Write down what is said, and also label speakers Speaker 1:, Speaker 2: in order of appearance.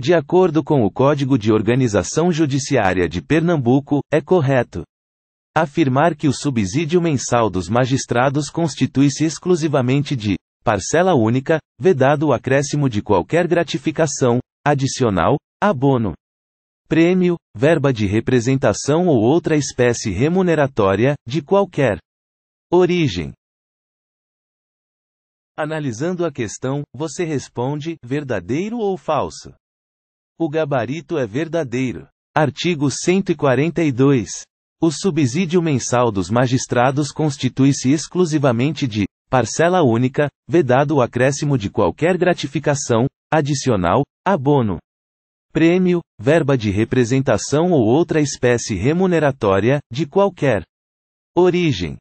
Speaker 1: De acordo com o Código de Organização Judiciária de Pernambuco, é correto afirmar que o subsídio mensal dos magistrados constitui-se exclusivamente de parcela única, vedado o acréscimo de qualquer gratificação, adicional, abono, prêmio, verba de representação ou outra espécie remuneratória, de qualquer origem. Analisando a questão, você responde verdadeiro ou falso? O gabarito é verdadeiro. Artigo 142. O subsídio mensal dos magistrados constitui-se exclusivamente de parcela única, vedado o acréscimo de qualquer gratificação, adicional, abono, prêmio, verba de representação ou outra espécie remuneratória, de qualquer origem.